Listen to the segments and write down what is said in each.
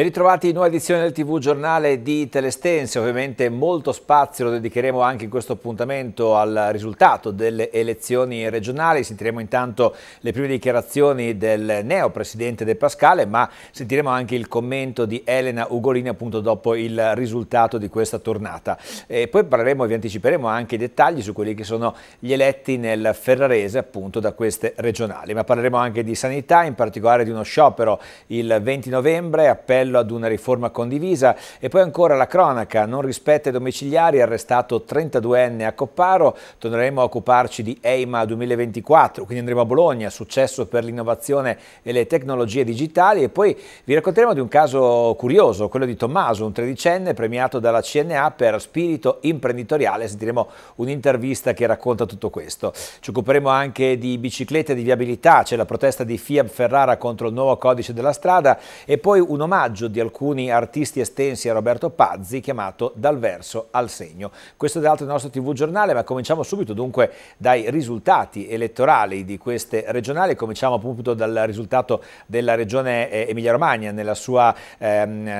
Ben ritrovati in nuova edizione del TV Giornale di Telestense, ovviamente molto spazio lo dedicheremo anche in questo appuntamento al risultato delle elezioni regionali, sentiremo intanto le prime dichiarazioni del neo presidente De Pascale ma sentiremo anche il commento di Elena Ugolini appunto dopo il risultato di questa tornata e poi parleremo e vi anticiperemo anche i dettagli su quelli che sono gli eletti nel Ferrarese appunto da queste regionali ma parleremo anche di sanità, in particolare di uno sciopero il 20 novembre, appello appello ad una riforma condivisa e poi ancora la cronaca, non rispetta i domiciliari, arrestato 32enne a Copparo, torneremo a occuparci di EIMA 2024, quindi andremo a Bologna, successo per l'innovazione e le tecnologie digitali e poi vi racconteremo di un caso curioso, quello di Tommaso, un tredicenne premiato dalla CNA per spirito imprenditoriale, sentiremo un'intervista che racconta tutto questo. Ci occuperemo anche di biciclette e di viabilità, c'è la protesta di Fiab Ferrara contro il nuovo codice della strada e poi un omaggio omaggio di alcuni artisti estensi a Roberto Pazzi chiamato Dal verso al segno. Questo è altro il nostro TV giornale, ma cominciamo subito dunque dai risultati elettorali di queste regionali. Cominciamo appunto dal risultato della regione eh, Emilia-Romagna ehm,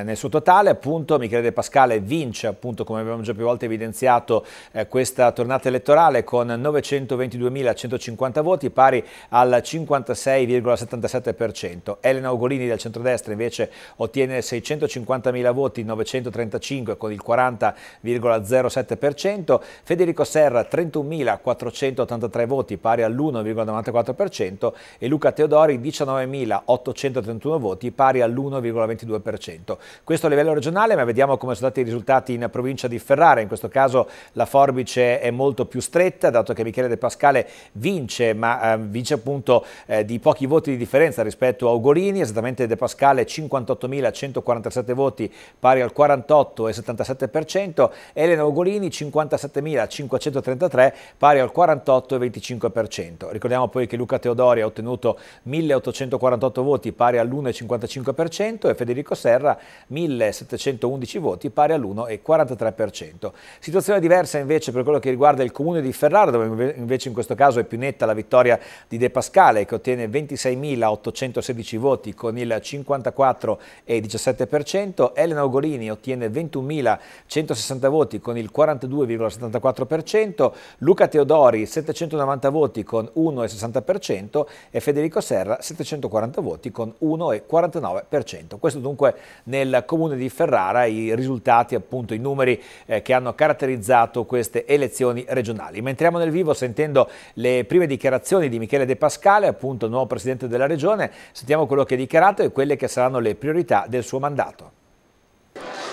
nel suo totale. Appunto Michele De Pascale vince, appunto come abbiamo già più volte evidenziato, eh, questa tornata elettorale con 922.150 voti, pari al 56,77%. Elena Ugolini del centrodestra invece ottiene ottiene 650.000 voti, 935 con il 40,07%, Federico Serra 31.483 voti pari all'1,94% e Luca Teodori 19.831 voti pari all'1,22%. Questo a livello regionale, ma vediamo come sono stati i risultati in provincia di Ferrara, in questo caso la forbice è molto più stretta, dato che Michele De Pascale vince, ma eh, vince appunto eh, di pochi voti di differenza rispetto a Ugolini, esattamente De Pascale 58.000 57.147 voti, pari al 48,77%, Elena Ugolini 57.533, pari al 48,25%. Ricordiamo poi che Luca Teodori ha ottenuto 1.848 voti, pari all'1,55% e Federico Serra 1.711 voti, pari all'1,43%. Situazione diversa invece per quello che riguarda il comune di Ferrara, dove invece in questo caso è più netta la vittoria di De Pascale, che ottiene 26.816 voti con il 54,2%. 17%, Elena Ugolini ottiene 21.160 voti con il 42,74%, Luca Teodori 790 voti con 1,60% e Federico Serra 740 voti con 1,49%. Questo dunque nel comune di Ferrara i risultati, appunto i numeri eh, che hanno caratterizzato queste elezioni regionali. Ma entriamo nel vivo sentendo le prime dichiarazioni di Michele De Pascale, appunto nuovo presidente della regione, sentiamo quello che ha dichiarato e quelle che saranno le priorità del suo mandato.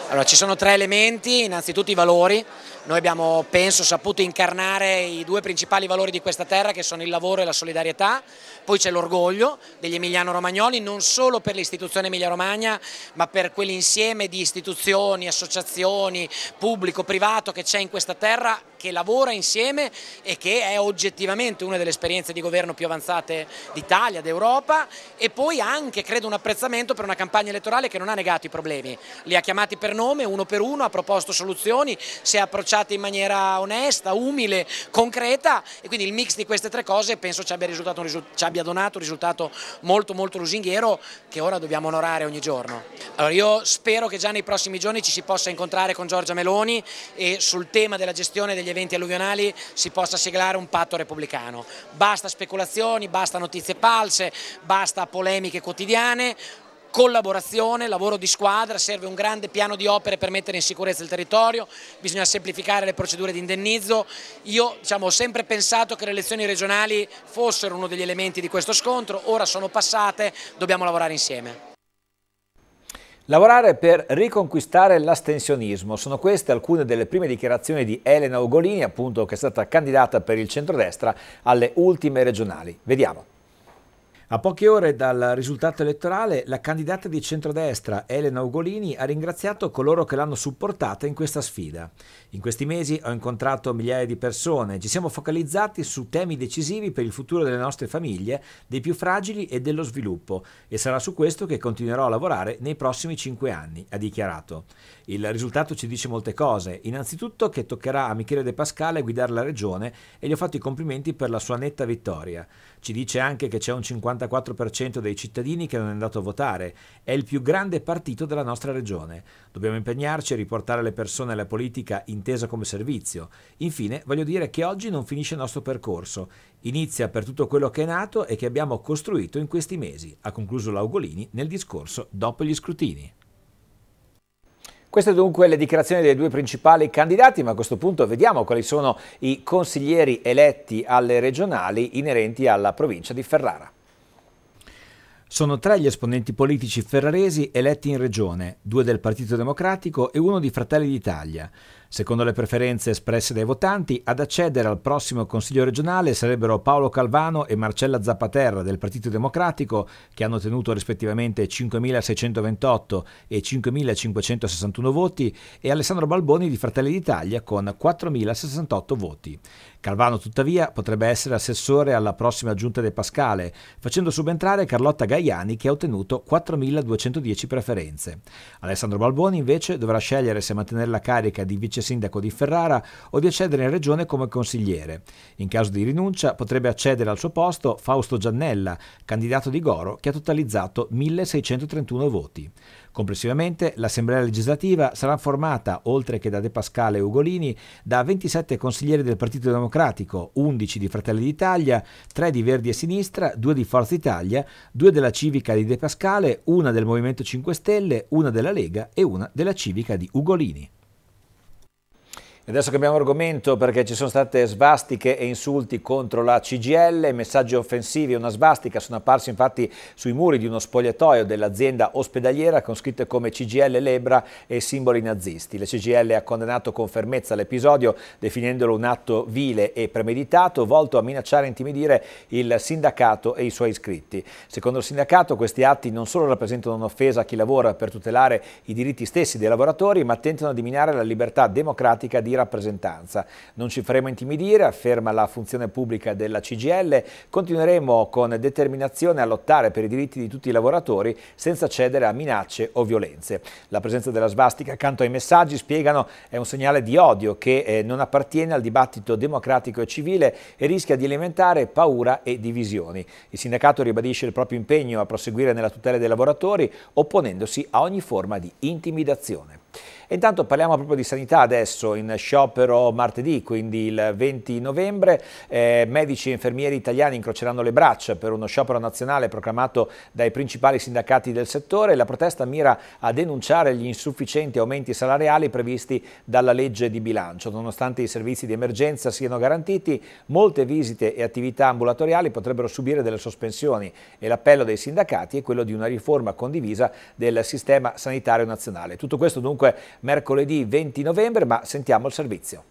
Allora, ci sono tre elementi, innanzitutto i valori, noi abbiamo penso saputo incarnare i due principali valori di questa terra che sono il lavoro e la solidarietà, poi c'è l'orgoglio degli Emiliano Romagnoli non solo per l'istituzione Emilia Romagna ma per quell'insieme di istituzioni, associazioni, pubblico, privato che c'è in questa terra che lavora insieme e che è oggettivamente una delle esperienze di governo più avanzate d'Italia, d'Europa e poi anche credo un apprezzamento per una campagna elettorale che non ha negato i problemi, li ha chiamati per nome uno per uno, ha proposto soluzioni, si è approcciati in maniera onesta, umile, concreta e quindi il mix di queste tre cose penso ci abbia, risultato, ci abbia abbia donato un risultato molto molto lusinghiero che ora dobbiamo onorare ogni giorno. Allora io spero che già nei prossimi giorni ci si possa incontrare con Giorgia Meloni e sul tema della gestione degli eventi alluvionali si possa siglare un patto repubblicano. Basta speculazioni, basta notizie false, basta polemiche quotidiane, collaborazione, lavoro di squadra, serve un grande piano di opere per mettere in sicurezza il territorio, bisogna semplificare le procedure di indennizzo. Io diciamo, ho sempre pensato che le elezioni regionali fossero uno degli elementi di questo scontro, ora sono passate, dobbiamo lavorare insieme. Lavorare per riconquistare l'astensionismo, sono queste alcune delle prime dichiarazioni di Elena Ugolini, appunto che è stata candidata per il centrodestra alle ultime regionali. Vediamo. A poche ore dal risultato elettorale, la candidata di centrodestra Elena Ugolini ha ringraziato coloro che l'hanno supportata in questa sfida. In questi mesi ho incontrato migliaia di persone, ci siamo focalizzati su temi decisivi per il futuro delle nostre famiglie, dei più fragili e dello sviluppo e sarà su questo che continuerò a lavorare nei prossimi cinque anni, ha dichiarato. Il risultato ci dice molte cose. Innanzitutto che toccherà a Michele De Pascale guidare la regione e gli ho fatto i complimenti per la sua netta vittoria. Ci dice anche che c'è un 54% dei cittadini che non è andato a votare. È il più grande partito della nostra regione. Dobbiamo impegnarci a riportare le persone alla politica intesa come servizio. Infine, voglio dire che oggi non finisce il nostro percorso. Inizia per tutto quello che è nato e che abbiamo costruito in questi mesi, ha concluso Laugolini nel discorso dopo gli scrutini. Queste dunque le dichiarazioni dei due principali candidati, ma a questo punto vediamo quali sono i consiglieri eletti alle regionali inerenti alla provincia di Ferrara. Sono tre gli esponenti politici ferraresi eletti in regione, due del Partito Democratico e uno di Fratelli d'Italia. Secondo le preferenze espresse dai votanti, ad accedere al prossimo Consiglio regionale sarebbero Paolo Calvano e Marcella Zappaterra del Partito Democratico, che hanno ottenuto rispettivamente 5.628 e 5.561 voti, e Alessandro Balboni di Fratelli d'Italia con 4.068 voti. Calvano, tuttavia, potrebbe essere assessore alla prossima giunta De Pascale, facendo subentrare Carlotta Gaiani che ha ottenuto 4.210 preferenze. Alessandro Balboni, invece, dovrà scegliere se mantenere la carica di vice vice sindaco di Ferrara o di accedere in regione come consigliere. In caso di rinuncia potrebbe accedere al suo posto Fausto Giannella, candidato di Goro, che ha totalizzato 1631 voti. Complessivamente l'Assemblea legislativa sarà formata, oltre che da De Pascale e Ugolini, da 27 consiglieri del Partito Democratico, 11 di Fratelli d'Italia, 3 di Verdi e Sinistra, 2 di Forza Italia, 2 della Civica di De Pascale, 1 del Movimento 5 Stelle, 1 della Lega e 1 della Civica di Ugolini. E adesso cambiamo argomento perché ci sono state svastiche e insulti contro la CGL, messaggi offensivi e una svastica sono apparsi infatti sui muri di uno spogliatoio dell'azienda ospedaliera con scritte come CGL Lebra e simboli nazisti. La CGL ha condannato con fermezza l'episodio definendolo un atto vile e premeditato volto a minacciare e intimidire il sindacato e i suoi iscritti. Secondo il sindacato questi atti non solo rappresentano un'offesa a chi lavora per tutelare i diritti stessi dei lavoratori ma tentano di minare la libertà democratica di rappresentanza. Non ci faremo intimidire, afferma la funzione pubblica della CGL, continueremo con determinazione a lottare per i diritti di tutti i lavoratori senza cedere a minacce o violenze. La presenza della svastica accanto ai messaggi, spiegano, è un segnale di odio che eh, non appartiene al dibattito democratico e civile e rischia di alimentare paura e divisioni. Il sindacato ribadisce il proprio impegno a proseguire nella tutela dei lavoratori opponendosi a ogni forma di intimidazione. E intanto parliamo proprio di sanità adesso, in sciopero martedì, quindi il 20 novembre, eh, medici e infermieri italiani incroceranno le braccia per uno sciopero nazionale proclamato dai principali sindacati del settore. La protesta mira a denunciare gli insufficienti aumenti salariali previsti dalla legge di bilancio. Nonostante i servizi di emergenza siano garantiti, molte visite e attività ambulatoriali potrebbero subire delle sospensioni e l'appello dei sindacati è quello di una riforma condivisa del sistema sanitario nazionale. Tutto questo dunque comunque mercoledì 20 novembre, ma sentiamo il servizio.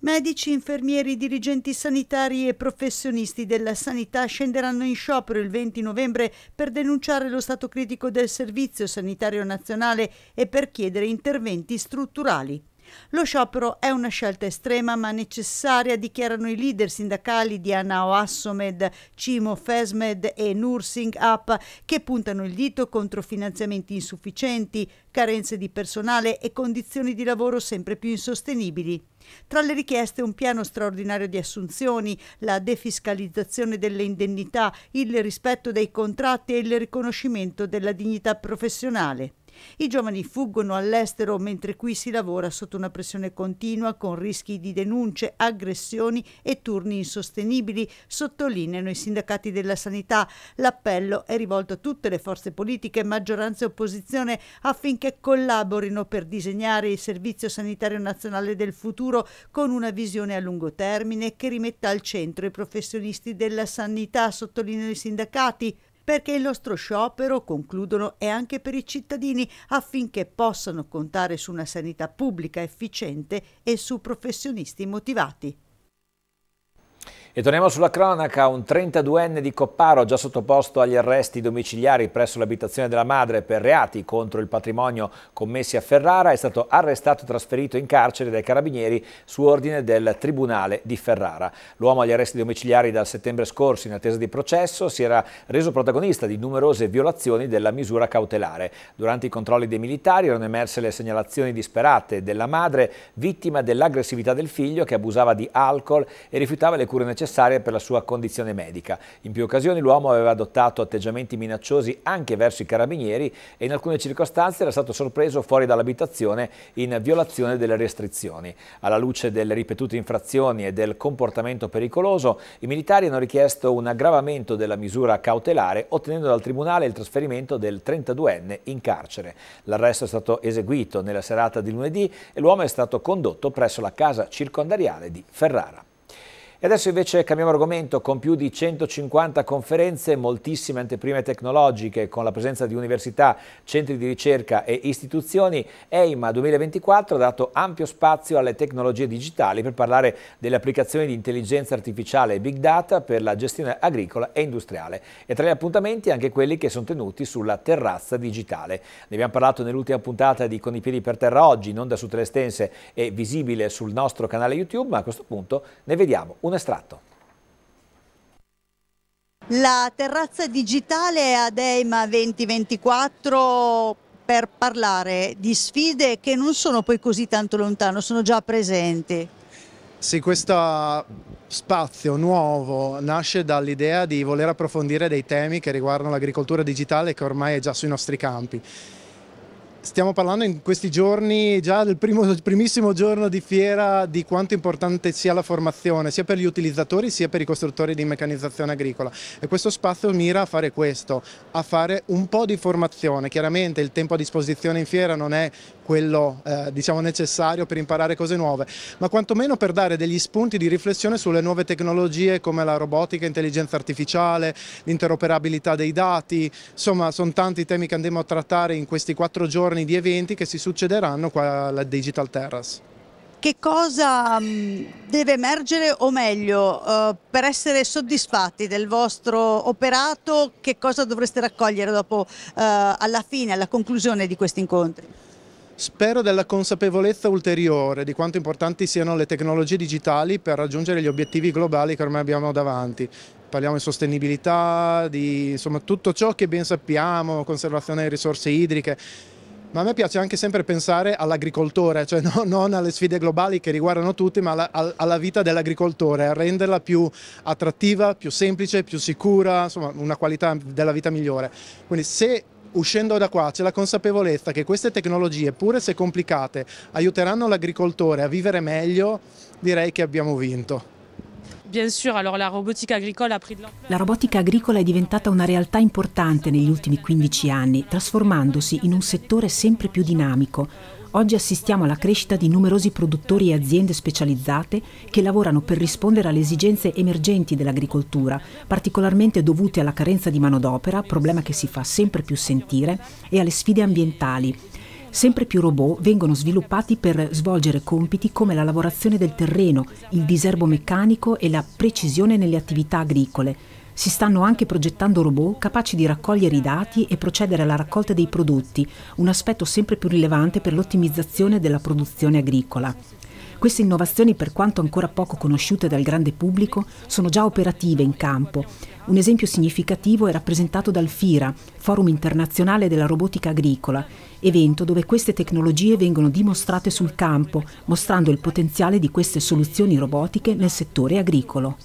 Medici, infermieri, dirigenti sanitari e professionisti della sanità scenderanno in sciopero il 20 novembre per denunciare lo stato critico del Servizio Sanitario Nazionale e per chiedere interventi strutturali. Lo sciopero è una scelta estrema ma necessaria, dichiarano i leader sindacali di Anao Assomed, Cimo Fesmed e Nursing Up, che puntano il dito contro finanziamenti insufficienti, carenze di personale e condizioni di lavoro sempre più insostenibili. Tra le richieste un piano straordinario di assunzioni, la defiscalizzazione delle indennità, il rispetto dei contratti e il riconoscimento della dignità professionale. I giovani fuggono all'estero mentre qui si lavora sotto una pressione continua con rischi di denunce, aggressioni e turni insostenibili, sottolineano i sindacati della sanità. L'appello è rivolto a tutte le forze politiche, maggioranza e opposizione, affinché collaborino per disegnare il Servizio Sanitario Nazionale del futuro con una visione a lungo termine che rimetta al centro i professionisti della sanità, sottolineano i sindacati perché il nostro sciopero, concludono, è anche per i cittadini affinché possano contare su una sanità pubblica efficiente e su professionisti motivati. E torniamo sulla cronaca, un 32enne di Copparo già sottoposto agli arresti domiciliari presso l'abitazione della madre per reati contro il patrimonio commessi a Ferrara è stato arrestato e trasferito in carcere dai carabinieri su ordine del Tribunale di Ferrara. L'uomo agli arresti domiciliari dal settembre scorso in attesa di processo si era reso protagonista di numerose violazioni della misura cautelare. Durante i controlli dei militari erano emerse le segnalazioni disperate della madre vittima dell'aggressività del figlio che abusava di alcol e rifiutava le cure necessarie necessaria per la sua condizione medica. In più occasioni l'uomo aveva adottato atteggiamenti minacciosi anche verso i carabinieri e in alcune circostanze era stato sorpreso fuori dall'abitazione in violazione delle restrizioni. Alla luce delle ripetute infrazioni e del comportamento pericoloso, i militari hanno richiesto un aggravamento della misura cautelare ottenendo dal Tribunale il trasferimento del 32enne in carcere. L'arresto è stato eseguito nella serata di lunedì e l'uomo è stato condotto presso la casa circondariale di Ferrara. E adesso invece cambiamo argomento con più di 150 conferenze, moltissime anteprime tecnologiche, con la presenza di università, centri di ricerca e istituzioni. EIMA 2024 ha dato ampio spazio alle tecnologie digitali per parlare delle applicazioni di intelligenza artificiale e big data per la gestione agricola e industriale. E tra gli appuntamenti anche quelli che sono tenuti sulla terrazza digitale. Ne abbiamo parlato nell'ultima puntata di Con i piedi per terra oggi, non da su Telestense e visibile sul nostro canale YouTube, ma a questo punto ne vediamo un estratto. La terrazza digitale ad EIMA 2024 per parlare di sfide che non sono poi così tanto lontano, sono già presenti. Sì, questo spazio nuovo nasce dall'idea di voler approfondire dei temi che riguardano l'agricoltura digitale che ormai è già sui nostri campi. Stiamo parlando in questi giorni, già del primo, primissimo giorno di fiera, di quanto importante sia la formazione, sia per gli utilizzatori sia per i costruttori di meccanizzazione agricola. E questo spazio mira a fare questo, a fare un po' di formazione. Chiaramente il tempo a disposizione in fiera non è quello eh, diciamo necessario per imparare cose nuove, ma quantomeno per dare degli spunti di riflessione sulle nuove tecnologie come la robotica, intelligenza artificiale, l'interoperabilità dei dati, insomma sono tanti i temi che andremo a trattare in questi quattro giorni di eventi che si succederanno qua alla Digital Terrace che cosa mm, deve emergere o meglio eh, per essere soddisfatti del vostro operato che cosa dovreste raccogliere dopo eh, alla fine, alla conclusione di questi incontri? Spero della consapevolezza ulteriore di quanto importanti siano le tecnologie digitali per raggiungere gli obiettivi globali che ormai abbiamo davanti. Parliamo di sostenibilità, di insomma, tutto ciò che ben sappiamo, conservazione delle risorse idriche. Ma a me piace anche sempre pensare all'agricoltore, cioè no, non alle sfide globali che riguardano tutti, ma alla, alla vita dell'agricoltore, a renderla più attrattiva, più semplice, più sicura, insomma una qualità della vita migliore. Quindi se uscendo da qua c'è la consapevolezza che queste tecnologie, pure se complicate, aiuteranno l'agricoltore a vivere meglio, direi che abbiamo vinto. La robotica agricola è diventata una realtà importante negli ultimi 15 anni, trasformandosi in un settore sempre più dinamico, Oggi assistiamo alla crescita di numerosi produttori e aziende specializzate che lavorano per rispondere alle esigenze emergenti dell'agricoltura, particolarmente dovute alla carenza di manodopera, problema che si fa sempre più sentire, e alle sfide ambientali. Sempre più robot vengono sviluppati per svolgere compiti come la lavorazione del terreno, il diserbo meccanico e la precisione nelle attività agricole, si stanno anche progettando robot capaci di raccogliere i dati e procedere alla raccolta dei prodotti, un aspetto sempre più rilevante per l'ottimizzazione della produzione agricola. Queste innovazioni, per quanto ancora poco conosciute dal grande pubblico, sono già operative in campo. Un esempio significativo è rappresentato dal FIRA, Forum internazionale della robotica agricola, evento dove queste tecnologie vengono dimostrate sul campo, mostrando il potenziale di queste soluzioni robotiche nel settore agricolo.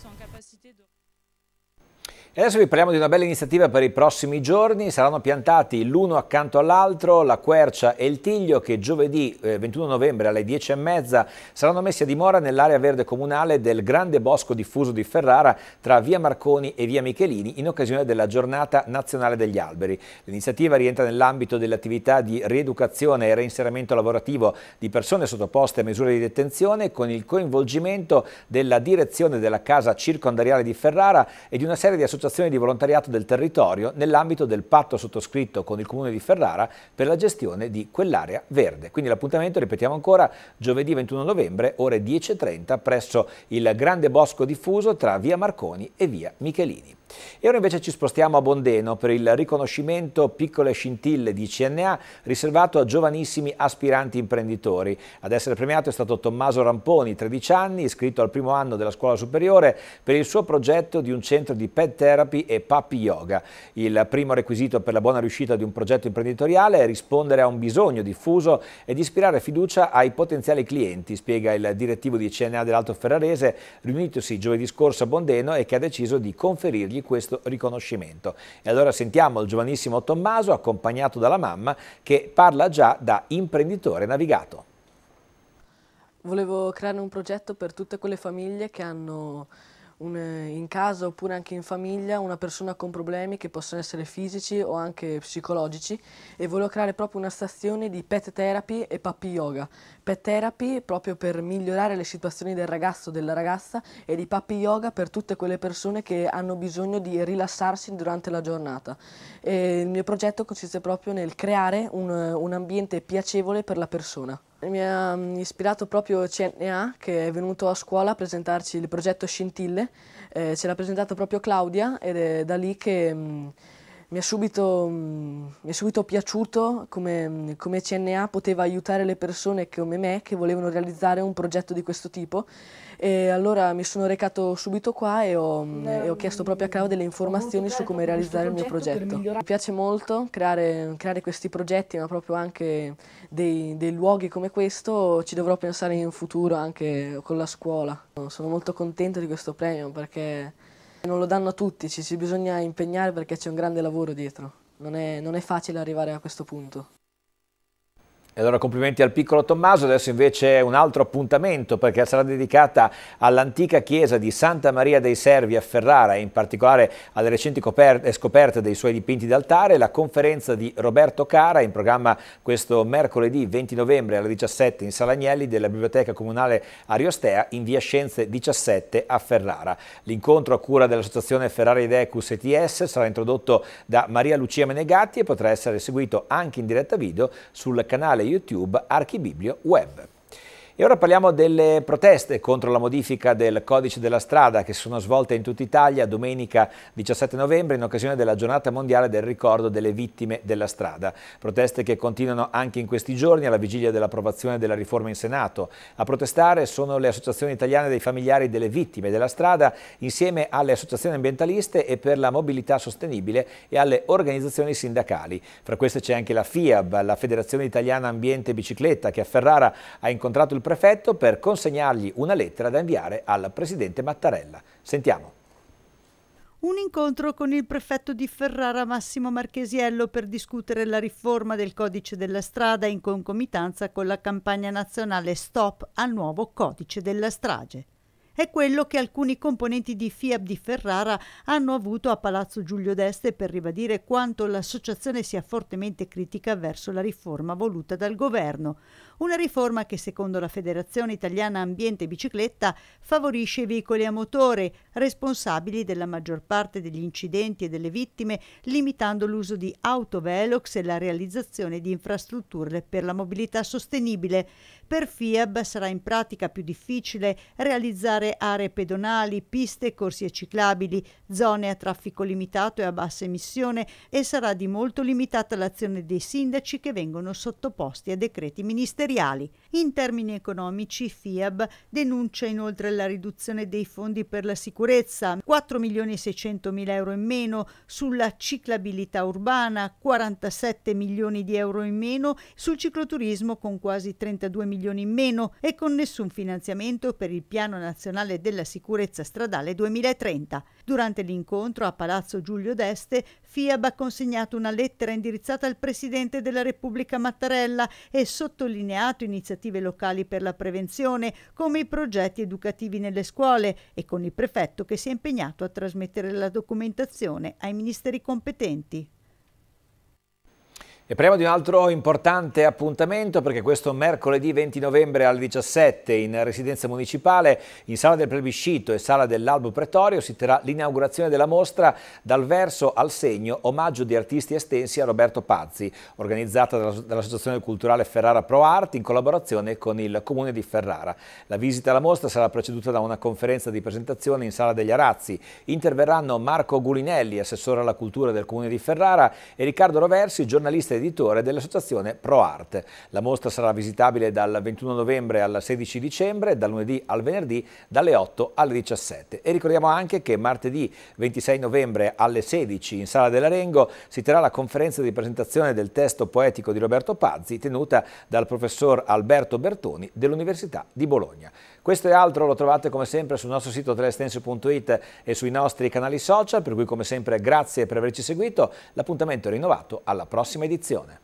E adesso vi parliamo di una bella iniziativa per i prossimi giorni, saranno piantati l'uno accanto all'altro la quercia e il tiglio che giovedì 21 eh, novembre alle 10.30 saranno messi a dimora nell'area verde comunale del grande bosco diffuso di Ferrara tra via Marconi e via Michelini in occasione della giornata nazionale degli alberi. L'iniziativa rientra nell'ambito dell'attività di rieducazione e reinserimento lavorativo di persone sottoposte a misure di detenzione con il coinvolgimento della direzione della casa circondariale di Ferrara e di una serie di associazioni associazioni di volontariato del territorio nell'ambito del patto sottoscritto con il Comune di Ferrara per la gestione di quell'area verde. Quindi l'appuntamento, ripetiamo ancora, giovedì 21 novembre, ore 10.30 presso il Grande Bosco Diffuso tra via Marconi e via Michelini. E ora invece ci spostiamo a Bondeno per il riconoscimento Piccole Scintille di CNA riservato a giovanissimi aspiranti imprenditori. Ad essere premiato è stato Tommaso Ramponi, 13 anni, iscritto al primo anno della scuola superiore per il suo progetto di un centro di pet therapy e puppy yoga. Il primo requisito per la buona riuscita di un progetto imprenditoriale è rispondere a un bisogno diffuso ed ispirare fiducia ai potenziali clienti, spiega il direttivo di CNA dell'Alto Ferrarese riunitosi giovedì scorso a Bondeno e che ha deciso di conferirgli di questo riconoscimento. E allora sentiamo il giovanissimo Tommaso accompagnato dalla mamma che parla già da imprenditore navigato. Volevo creare un progetto per tutte quelle famiglie che hanno un, eh, in casa oppure anche in famiglia una persona con problemi che possono essere fisici o anche psicologici e volevo creare proprio una stazione di pet therapy e puppy yoga. Pet therapy proprio per migliorare le situazioni del ragazzo, o della ragazza e di puppy yoga per tutte quelle persone che hanno bisogno di rilassarsi durante la giornata. E il mio progetto consiste proprio nel creare un, un ambiente piacevole per la persona. Mi ha mm, ispirato proprio CNA che è venuto a scuola a presentarci il progetto Scintille, eh, ce l'ha presentato proprio Claudia ed è da lì che... Mh, mm, mi è, subito, mm, mi è subito, piaciuto come, mm, come, CNA poteva aiutare le persone come me che volevano realizzare un progetto di questo tipo e allora mi sono recato subito qua e ho, mm, e ho chiesto proprio a Clau delle informazioni su come realizzare il mio progetto. Mi piace molto creare, creare, questi progetti ma proprio anche dei, dei luoghi come questo ci dovrò pensare in futuro anche con la scuola. Sono molto contento di questo premio perché non lo danno a tutti, ci si bisogna impegnare perché c'è un grande lavoro dietro. Non è, non è facile arrivare a questo punto. E allora complimenti al piccolo Tommaso, adesso invece un altro appuntamento perché sarà dedicata all'antica chiesa di Santa Maria dei Servi a Ferrara e in particolare alle recenti scoperte dei suoi dipinti d'altare, la conferenza di Roberto Cara in programma questo mercoledì 20 novembre alle 17 in Salagnelli della Biblioteca Comunale Ariostea in via Scienze 17 a Ferrara. L'incontro a cura dell'associazione Ferrari Decus ETS sarà introdotto da Maria Lucia Menegatti e potrà essere seguito anche in diretta video sul canale canale YouTube Archibiblio Web. E ora parliamo delle proteste contro la modifica del codice della strada che si sono svolte in tutta Italia domenica 17 novembre in occasione della giornata mondiale del ricordo delle vittime della strada. Proteste che continuano anche in questi giorni alla vigilia dell'approvazione della riforma in Senato. A protestare sono le associazioni italiane dei familiari delle vittime della strada insieme alle associazioni ambientaliste e per la mobilità sostenibile e alle organizzazioni sindacali. Fra queste c'è anche la FIAB, la Federazione Italiana Ambiente e Bicicletta che a Ferrara ha incontrato il prefetto per consegnargli una lettera da inviare al presidente Mattarella. Sentiamo. Un incontro con il prefetto di Ferrara Massimo Marchesiello per discutere la riforma del codice della strada in concomitanza con la campagna nazionale Stop al nuovo codice della strage. È quello che alcuni componenti di FIAB di Ferrara hanno avuto a Palazzo Giulio d'Este per ribadire quanto l'associazione sia fortemente critica verso la riforma voluta dal governo. Una riforma che secondo la Federazione Italiana Ambiente Bicicletta favorisce i veicoli a motore, responsabili della maggior parte degli incidenti e delle vittime, limitando l'uso di auto velox e la realizzazione di infrastrutture per la mobilità sostenibile. Per FIAB sarà in pratica più difficile realizzare aree pedonali, piste, corsie ciclabili, zone a traffico limitato e a bassa emissione e sarà di molto limitata l'azione dei sindaci che vengono sottoposti a decreti ministeriali. In termini economici FIAB denuncia inoltre la riduzione dei fondi per la sicurezza, 4 milioni e 600 mila euro in meno, sulla ciclabilità urbana 47 milioni di euro in meno, sul cicloturismo con quasi 32 milioni milioni in meno e con nessun finanziamento per il Piano Nazionale della Sicurezza Stradale 2030. Durante l'incontro a Palazzo Giulio d'Este, FIAB ha consegnato una lettera indirizzata al Presidente della Repubblica Mattarella e sottolineato iniziative locali per la prevenzione, come i progetti educativi nelle scuole e con il prefetto che si è impegnato a trasmettere la documentazione ai ministeri competenti. E parliamo di un altro importante appuntamento perché questo mercoledì 20 novembre alle 17 in residenza municipale, in sala del plebiscito e sala dell'albo pretorio, si terrà l'inaugurazione della mostra Dal verso al segno, omaggio di artisti estensi a Roberto Pazzi, organizzata dall'Associazione Culturale Ferrara Pro Art in collaborazione con il Comune di Ferrara. La visita alla mostra sarà preceduta da una conferenza di presentazione in sala degli Arazzi. Interverranno Marco Gulinelli, assessore alla cultura del Comune di Ferrara, e Riccardo Roversi, giornalista di editore dell'associazione ProArt. La mostra sarà visitabile dal 21 novembre al 16 dicembre, dal lunedì al venerdì, dalle 8 alle 17. E ricordiamo anche che martedì 26 novembre alle 16 in Sala dell'Arengo si terrà la conferenza di presentazione del testo poetico di Roberto Pazzi tenuta dal professor Alberto Bertoni dell'Università di Bologna. Questo e altro lo trovate come sempre sul nostro sito telestensio.it e sui nostri canali social, per cui come sempre grazie per averci seguito, l'appuntamento è rinnovato alla prossima edizione.